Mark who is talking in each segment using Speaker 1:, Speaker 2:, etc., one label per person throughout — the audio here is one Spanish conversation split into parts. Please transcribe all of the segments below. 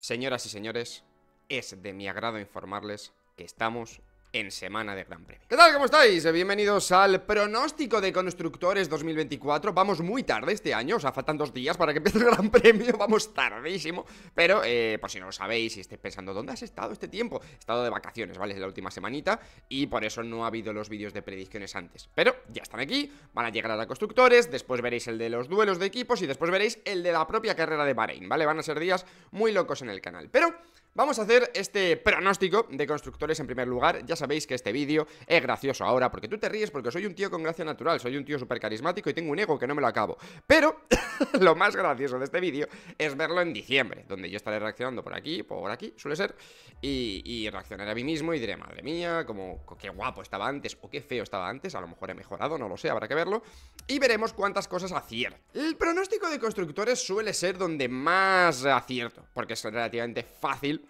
Speaker 1: Señoras y señores, es de mi agrado informarles que estamos en semana de Gran Premio. ¿Qué tal? ¿Cómo estáis? Bienvenidos al pronóstico de Constructores 2024. Vamos muy tarde este año, o sea, faltan dos días para que empiece el Gran Premio, vamos tardísimo. Pero, eh, por si no lo sabéis y si estáis pensando, ¿dónde has estado este tiempo? He estado de vacaciones, ¿vale? Es la última semanita y por eso no ha habido los vídeos de predicciones antes. Pero ya están aquí, van a llegar a Constructores, después veréis el de los duelos de equipos y después veréis el de la propia carrera de Bahrein, ¿vale? Van a ser días muy locos en el canal. Pero... Vamos a hacer este pronóstico de constructores en primer lugar. Ya sabéis que este vídeo es gracioso ahora porque tú te ríes porque soy un tío con gracia natural, soy un tío súper carismático y tengo un ego que no me lo acabo. Pero lo más gracioso de este vídeo es verlo en diciembre, donde yo estaré reaccionando por aquí, por aquí, suele ser, y, reaccionaré a mí mismo y diré, madre mía, como qué guapo estaba antes o qué feo estaba antes, a lo mejor he mejorado, no lo sé, habrá que verlo, y veremos cuántas cosas acierto. El pronóstico de constructores suele ser donde más acierto, porque es relativamente fácil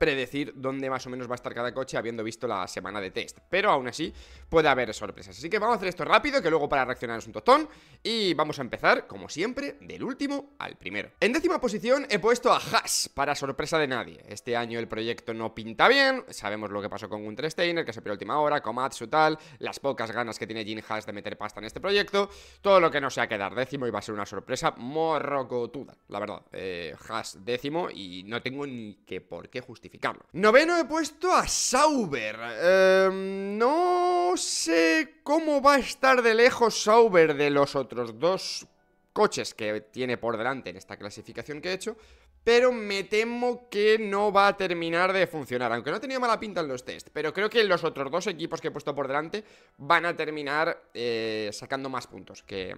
Speaker 1: predecir dónde más o menos va a estar cada coche habiendo visto la semana de test. Pero aún así puede haber sorpresas. Así que vamos a hacer esto rápido, que luego para reaccionar es un tostón. Y vamos a empezar, como siempre, del último al primero. En décima posición he puesto a Haas, para sorpresa de nadie. Este año el proyecto no pinta bien, sabemos lo que pasó con Gunter Steiner, que se pidió última hora, Komatsu tal, las pocas ganas que tiene Jin Haas de meter pasta en este proyecto, todo lo que no sea quedar décimo y va a ser una sorpresa morrocotuda, la verdad. Eh, Haas décimo y no tengo ni que por qué justificar Noveno he puesto a Sauber. Em, no sé cómo va a estar de lejos Sauber de los otros dos coches que tiene por delante en esta clasificación que he hecho, pero me temo que no va a terminar de funcionar, aunque no ha tenido mala pinta en los test, pero creo que los otros dos equipos que he puesto por delante van a terminar eh, sacando más puntos que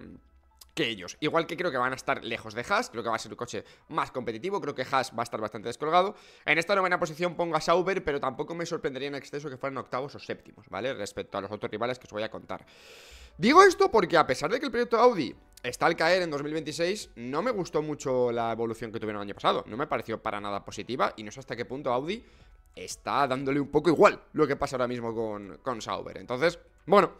Speaker 1: que ellos. Igual que creo que van a estar lejos de Haas, creo que va a ser un coche más competitivo, creo que Haas va a estar bastante descolgado. En esta novena posición pongo a Sauber, pero tampoco me sorprendería en exceso que fueran octavos o séptimos, ¿vale? Respecto a los otros rivales que os voy a contar. Digo esto porque a pesar de que el proyecto Audi está al caer en 2026, no me gustó mucho la evolución que tuvieron el año pasado, no me pareció para nada positiva y no sé hasta qué punto Audi está dándole un poco igual lo que pasa ahora mismo con, con Sauber. Entonces, bueno,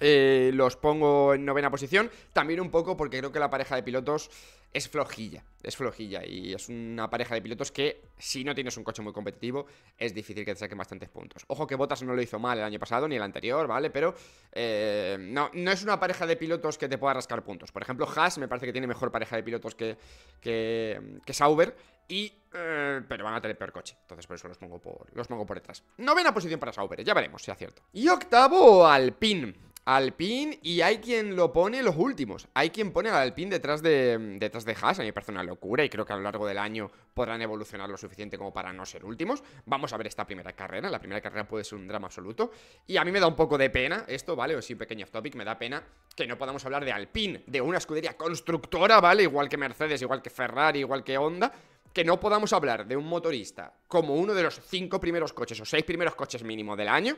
Speaker 1: eh, los pongo en novena posición, también un poco porque creo que la pareja de pilotos es flojilla, es flojilla y es una pareja de pilotos que si no tienes un coche muy competitivo es difícil que te saquen bastantes puntos. Ojo que Bottas no lo hizo mal el año pasado ni el anterior, ¿vale? Pero eh, no, no es una pareja de pilotos que te pueda rascar puntos. Por ejemplo, Haas me parece que tiene mejor pareja de pilotos que, que, Sauber y... Eh, pero van a tener peor coche, entonces por eso los pongo por, los pongo por detrás. Novena posición para Sauber, ya veremos si cierto. Y octavo, Alpine. Alpine y hay quien lo pone los últimos. Hay quien pone al Alpine detrás de, mm, detrás de Haas. A mí me parece una locura y creo que a lo largo del año podrán evolucionar lo suficiente como para no ser últimos. Vamos a ver esta primera carrera. La primera carrera puede ser un drama absoluto. Y a mí me da un poco de pena esto, ¿vale? O un pequeño topic, me da pena que no podamos hablar de Alpine, de una escudería constructora, ¿vale? Igual que Mercedes, igual que Ferrari, igual que Honda que no podamos hablar de un motorista como uno de los cinco primeros coches o seis primeros coches mínimo del año,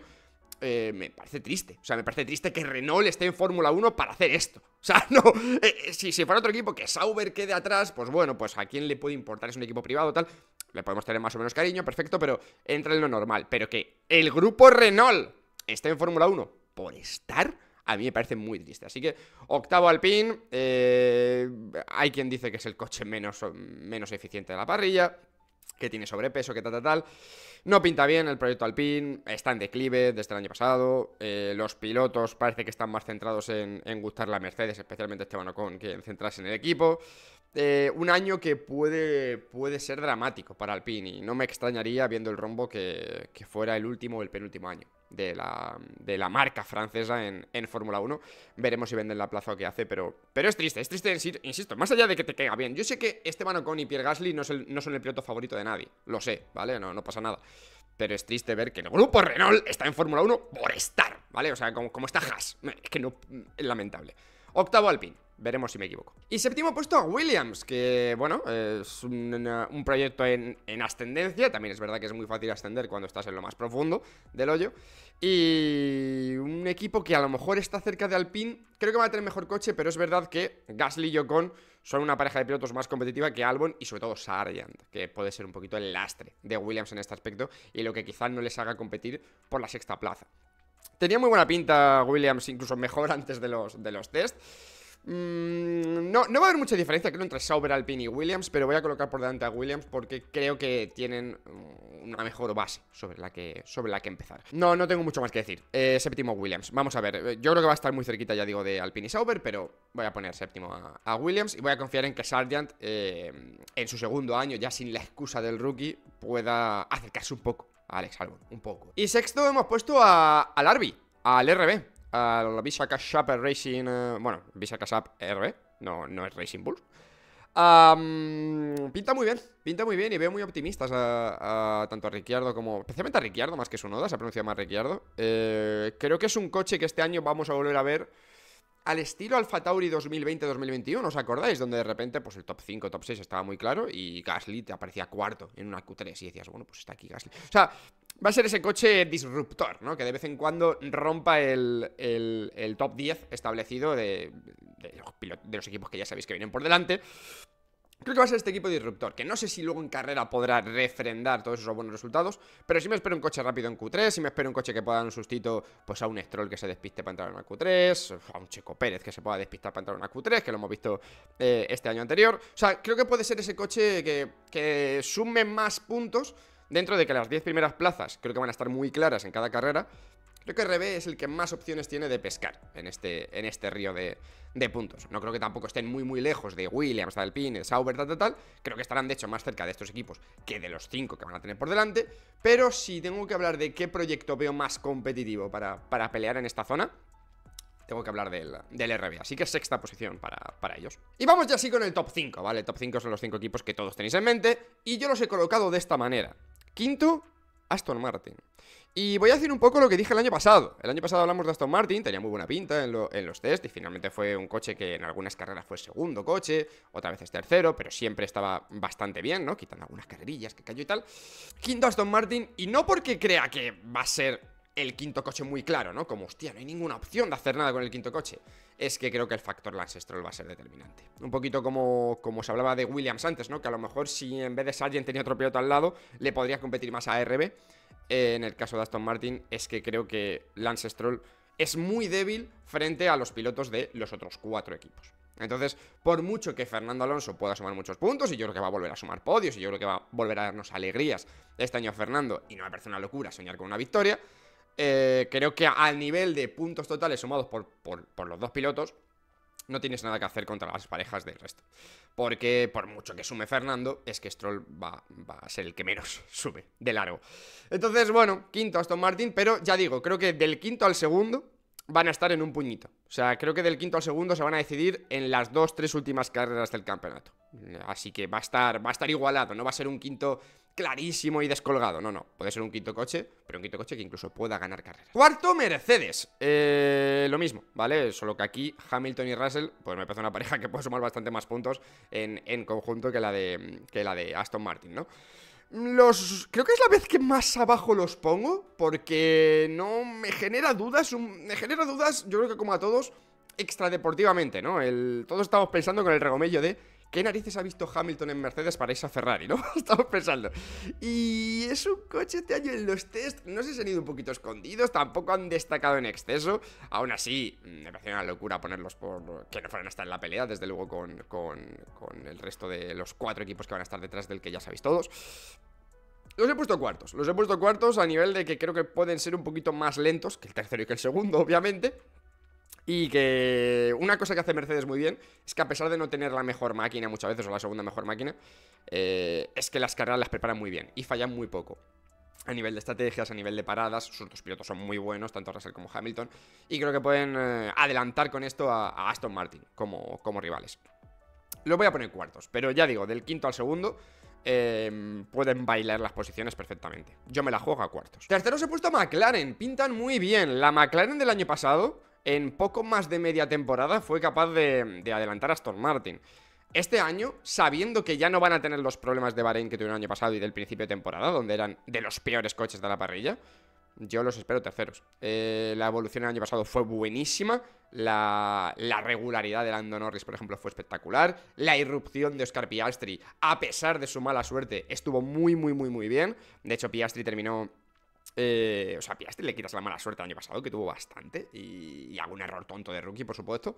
Speaker 1: eh, me parece triste. O sea, me parece triste que Renault esté en Fórmula 1 para hacer esto. O sea, no. Eh, eh, si, si, fuera otro equipo que Sauber quede atrás, pues bueno, pues a quién le puede importar, es un equipo privado tal. Le podemos tener más o menos cariño, perfecto, pero entra en lo normal. Pero que el grupo Renault esté en Fórmula 1 por estar, a mí me parece muy triste. Así que octavo Alpine, hay quien dice que es el coche menos, menos eficiente de la parrilla que tiene sobrepeso, que tal, tal, tal. No pinta bien el proyecto Alpine, está en declive desde el año pasado. Eh, los pilotos parece que están más centrados en, en gustar la Mercedes, especialmente Esteban Ocon, que en centrarse en el equipo. Eh, un año que puede, puede ser dramático para Alpine y no me extrañaría viendo el rombo que, fuera el último o el penúltimo año de la, de la marca francesa en, Fórmula 1. Veremos si venden la plaza o qué hace, pero, pero es triste, es triste, insisto, más allá de que te caiga bien. Yo sé que Esteban Ocon y Pierre Gasly no, son el piloto favorito de nadie, lo sé, ¿vale? No, no pasa nada. Pero es triste ver que el grupo Renault está en Fórmula 1 por estar, ¿vale? O sea, como, como está Haas, es que no, es lamentable. Octavo Alpine. Veremos si me equivoco. Y séptimo puesto a Williams, que bueno, es un, proyecto en, ascendencia. También es verdad que es muy fácil ascender cuando estás en lo más profundo del hoyo. Y un equipo que a lo mejor está cerca de Alpine. Creo que va a tener mejor coche, pero es verdad que Gasly y Ocon son una pareja de pilotos más competitiva que Albon y sobre todo Sargent, que puede ser un poquito el lastre de Williams en este aspecto y lo que quizás no les haga competir por la sexta plaza. Tenía muy buena pinta Williams, incluso mejor antes de los, de los test. Mm, no, no va a haber mucha diferencia, creo, entre Sauber, Alpine y Williams, pero voy a colocar por delante a Williams porque creo que tienen una mejor base sobre la que, sobre la que empezar. No, no tengo mucho más que decir. Eh, séptimo Williams. Vamos a ver, eh, yo creo que va a estar muy cerquita, ya digo, de Alpine y Sauber, pero voy a poner séptimo a, Williams y voy a confiar en que Sargent, eh, en su segundo año, ya sin la excusa del rookie, pueda acercarse un poco a Alex Albon, un poco. Y sexto hemos puesto a, al al RB a la Visa Cash Racing... Eh, bueno, Visa Cash R, no, no es Racing Bulls. pinta muy bien, pinta muy bien y veo muy optimistas a, tanto a Ricciardo como... Especialmente a Ricciardo, más que su noda, se ha pronunciado más Ricciardo. Eh, creo que es un coche que este año vamos a volver a ver al estilo Alfa Tauri 2020-2021, ¿os acordáis? Donde de repente pues el top 5, top 6 estaba muy claro y Gasly te aparecía cuarto en una Q3 y decías, bueno, pues está aquí Gasly. O sea, va a ser ese coche disruptor, ¿no? Que de vez en cuando rompa el, top 10 establecido de, de, los equipos que ya sabéis que vienen por delante. Creo que va a ser este equipo disruptor, que no sé si luego en carrera podrá refrendar todos esos buenos resultados, pero sí me espero un coche rápido en Q3, sí me espero un coche que pueda dar un sustito pues a un Stroll que se despiste para entrar en una Q3, a un Checo Pérez que se pueda despistar para entrar en una Q3, que lo hemos visto eh, este año anterior. O sea, creo que puede ser ese coche que sume más puntos Dentro de que las 10 primeras plazas creo que van a estar muy claras en cada carrera, creo que RB es el que más opciones tiene de pescar en este, en este río de, puntos. No creo que tampoco estén muy muy lejos de Williams, de Alpine, de Sauber, tal, tal, tal. Creo que estarán de hecho más cerca de estos equipos que de los 5 que van a tener por delante. Pero si tengo que hablar de qué proyecto veo más competitivo para, pelear en esta zona, tengo que hablar del, del, RB. Así que sexta posición para, para, ellos. Y vamos ya así con el top 5, ¿vale? top 5 son los 5 equipos que todos tenéis en mente. Y yo los he colocado de esta manera. Quinto, Aston Martin. Y voy a decir un poco lo que dije el año pasado. El año pasado hablamos de Aston Martin, tenía muy buena pinta en, los test y finalmente fue un coche que en algunas carreras fue segundo coche, otra vez es tercero, pero siempre estaba bastante bien, ¿no? Quitando algunas carrerillas que cayó y tal. Quinto Aston Martin, y no porque crea que va a ser el quinto coche muy claro, ¿no? Como, hostia, no hay ninguna opción de hacer nada con el quinto coche. Es que creo que el factor Lance Stroll va a ser determinante. Un poquito como, como se hablaba de Williams antes, ¿no? Que a lo mejor si en vez de Sargent tenía otro piloto al lado, le podría competir más a RB. Eh, en el caso de Aston Martin, es que creo que Lance Stroll es muy débil frente a los pilotos de los otros cuatro equipos. Entonces, por mucho que Fernando Alonso pueda sumar muchos puntos, y yo creo que va a volver a sumar podios, y yo creo que va a volver a darnos alegrías este año a Fernando, y no me parece una locura soñar con una victoria, eh, creo que al nivel de puntos totales sumados por, los dos pilotos, no tienes nada que hacer contra las parejas del resto. Porque por mucho que sume Fernando, es que Stroll va, a ser el que menos sube de largo. Entonces, bueno, quinto Aston Martin, pero ya digo, creo que del quinto al segundo van a estar en un puñito. O sea, creo que del quinto al segundo se van a decidir en las dos, tres últimas carreras del campeonato. Así que va a estar, va a estar igualado, no va a ser un quinto clarísimo y descolgado. No, no, puede ser un quinto coche, pero un quinto coche que incluso pueda ganar carrera. Cuarto, Mercedes. Eh, lo mismo, ¿vale? Solo que aquí Hamilton y Russell, pues me parece una pareja que puede sumar bastante más puntos en, conjunto que la, de, que la de Aston Martin, ¿no? Los. Creo que es la vez que más abajo los pongo. Porque no me genera dudas. me genera dudas, yo creo que como a todos, extradeportivamente, ¿no? El, todos estamos pensando con el regomello de ¿Qué narices ha visto Hamilton en Mercedes para irse a Ferrari, no? Estamos pensando. Y es un coche este año en los test, no sé si han ido un poquito escondidos, tampoco han destacado en exceso. Aún así, mm, me parece una locura ponerlos por... que no fueran a estar en la pelea, desde luego con, con el resto de los cuatro equipos que van a estar detrás del que ya sabéis todos. Los he puesto cuartos, los he puesto cuartos a nivel de que creo que pueden ser un poquito más lentos que el tercero y que el segundo, obviamente. Y que una cosa que hace Mercedes muy bien es que a pesar de no tener la mejor máquina muchas veces o la segunda mejor máquina, eh, es que las carreras las preparan muy bien y fallan muy poco. A nivel de estrategias, a nivel de paradas, sus dos pilotos son muy buenos, tanto Russell como Hamilton, y creo que pueden eh, adelantar con esto a, Aston Martin como, como rivales. Lo voy a poner cuartos, pero ya digo, del quinto al segundo, em, pueden bailar las posiciones perfectamente. Yo me la juego a cuartos. Tercero se ha puesto McLaren, pintan muy bien. La McLaren del año pasado en poco más de media temporada fue capaz de, adelantar a Aston Martin. Este año, sabiendo que ya no van a tener los problemas de Bahrein que tuvieron el año pasado y del principio de temporada, donde eran de los peores coches de la parrilla, yo los espero terceros. Eh, la evolución del año pasado fue buenísima. La, la, regularidad de Lando Norris, por ejemplo, fue espectacular. La irrupción de Oscar Piastri, a pesar de su mala suerte, estuvo muy, muy, muy, muy bien. De hecho, Piastri terminó eh, o sea, Piastri le quitas la mala suerte el año pasado, que tuvo bastante, y, algún error tonto de rookie, por supuesto.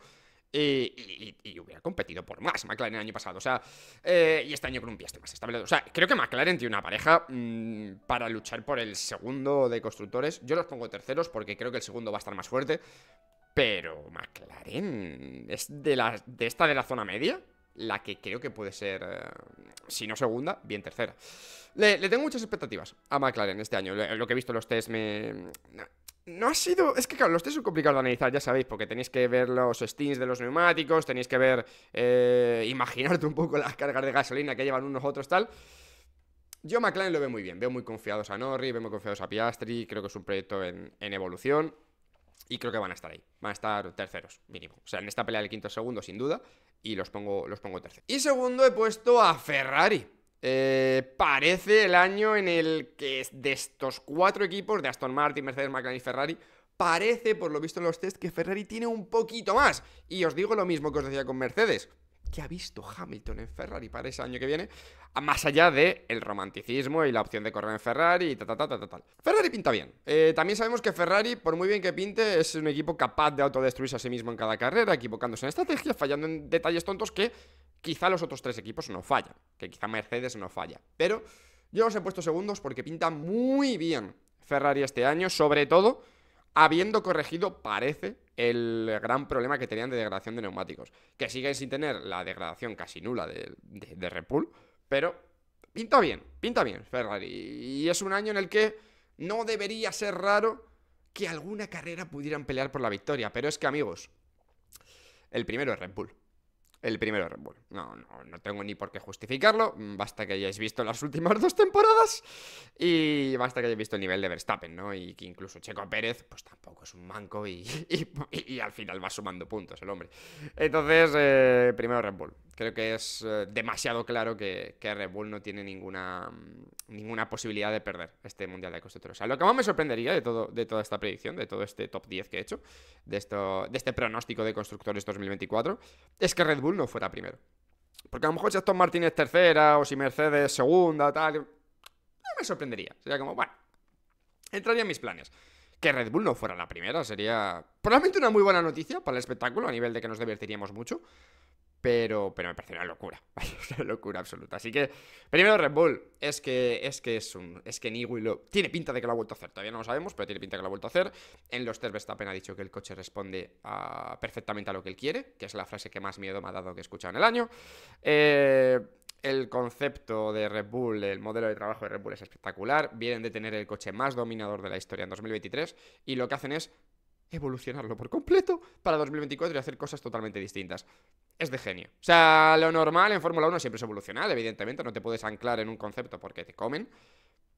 Speaker 1: y, hubiera competido por más McLaren el año pasado, o sea, eh, y este año con un Piastri más estable. O sea, creo que McLaren tiene una pareja mm, para luchar por el segundo de constructores. Yo los pongo terceros porque creo que el segundo va a estar más fuerte, pero McLaren es de, de esta de la zona media la que creo que puede ser, eh, si no segunda, bien tercera. Le, tengo muchas expectativas a McLaren este año. Lo, que he visto los test me... No ha sido. Es que claro, los test son complicados de analizar, ya sabéis, porque tenéis que ver los stings de los neumáticos, tenéis que ver. Eh, imaginarte un poco las cargas de gasolina que llevan unos otros, tal. Yo McLaren lo veo muy bien, veo muy confiados a Norris, veo muy confiados a Piastri, creo que es un proyecto en evolución. Y creo que van a estar ahí. Van a estar terceros, mínimo. O sea, en esta pelea del quinto segundo, sin duda. Y los pongo, los pongo terceros. Y segundo he puesto a Ferrari. Eh, parece el año en el que de estos cuatro equipos, de Aston Martin, Mercedes, McLaren y Ferrari, parece, por lo visto en los test, que Ferrari tiene un poquito más. Y os digo lo mismo que os decía con Mercedes que ha visto Hamilton en Ferrari para ese año que viene, más allá del el romanticismo y la opción de correr en Ferrari y ta, ta, ta, ta, ta. Ferrari pinta bien. Eh, también sabemos que Ferrari, por muy bien que pinte, es un equipo capaz de autodestruirse a sí mismo en cada carrera, equivocándose en estrategia, fallando en detalles tontos que quizá los otros tres equipos no fallan, que quizá Mercedes no falla. Pero yo os he puesto segundos porque pinta muy bien Ferrari este año, sobre todo habiendo corregido, parece, el gran problema que tenían de degradación de neumáticos. Que siguen sin tener la degradación casi nula de, de, Bull pero pinta bien, pinta bien Ferrari. Y es un año en el que no debería ser raro que alguna carrera pudieran pelear por la victoria. Pero es que, amigos, el primero es Red Bull el primero de Red Bull. No, no, no tengo ni por qué justificarlo. Mm, basta que hayáis visto las últimas dos temporadas y basta que hayáis visto el nivel de Verstappen, ¿no? Y que incluso Checo Pérez, pues tampoco es un manco y, y, al final va sumando puntos el hombre. Entonces, eh, primero Red Bull creo que es eh, demasiado claro que, Red Bull no tiene ninguna, mm, ninguna posibilidad de perder este Mundial de Constructores. O sea, lo que más me sorprendería de, todo, de toda esta predicción, de todo este top 10 que he hecho, de, esto, de este pronóstico de Constructores 2024, es que Red Bull no fuera primero. Porque a lo mejor si Aston Martin es tercera, o si Mercedes segunda, tal... No me sorprendería. Sería como, bueno, entraría en mis planes que Red Bull no fuera la primera sería probablemente una muy buena noticia para el espectáculo a nivel de que nos divertiríamos mucho. Pero, pero me parece una locura, una locura absoluta. Así que, primero Red Bull, es que es, que es un. Es que lo. Tiene pinta de que lo ha vuelto a hacer, todavía no lo sabemos, pero tiene pinta de que lo ha vuelto a hacer. En los test Verstappen ha dicho que el coche responde perfectamente a lo que él quiere, que es la frase que más miedo me ha dado que he escuchado en el año. Eh, el concepto de Red Bull, el modelo de trabajo de Red Bull es espectacular. Vienen de tener el coche más dominador de la historia en 2023 y lo que hacen es evolucionarlo por completo para 2024 y hacer cosas totalmente distintas es de genio. O sea, lo normal en Fórmula 1 siempre es evolucionar, evidentemente, no te puedes anclar en un concepto porque te comen,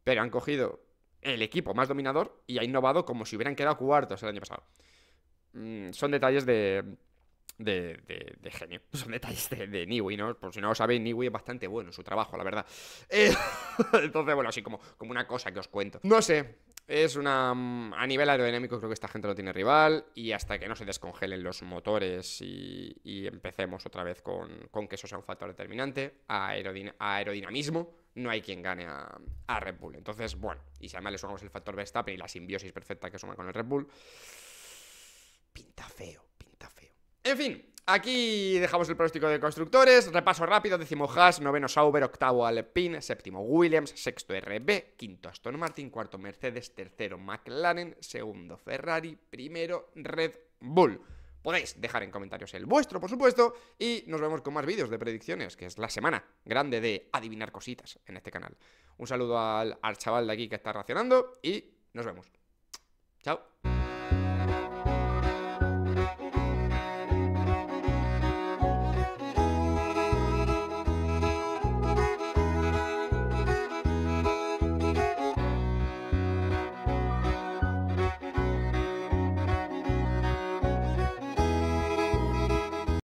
Speaker 1: pero han cogido el equipo más dominador y ha innovado como si hubieran quedado cuartos el año pasado. Mm, son detalles de, de, de, genio. Son detalles de, de, Niwi, ¿no? Por si no lo sabéis, Niwi es bastante bueno en su trabajo, la verdad. Eh, entonces, bueno, así como, como una cosa que os cuento. No sé, es una. Mm, a nivel aerodinámico, creo que esta gente no tiene rival. Y hasta que no se descongelen los motores y, y empecemos otra vez con, que eso sea un factor determinante, a, aerodinamismo, no hay quien gane a, a, Red Bull. Entonces, bueno, y si además le sumamos el factor Verstappen y la simbiosis perfecta que suma con el Red Bull, pinta feo, pinta feo. En fin, Aquí dejamos el pronóstico de constructores. Repaso rápido: décimo Haas, noveno Sauber, octavo Alpine, séptimo Williams, sexto RB, quinto Aston Martin, cuarto Mercedes, tercero McLaren, segundo Ferrari, primero Red Bull. Podéis dejar en comentarios el vuestro, por supuesto, y nos vemos con más vídeos de predicciones, que es la semana grande de adivinar cositas en este canal. Un saludo al, al chaval de aquí que está racionando y nos vemos. Chao.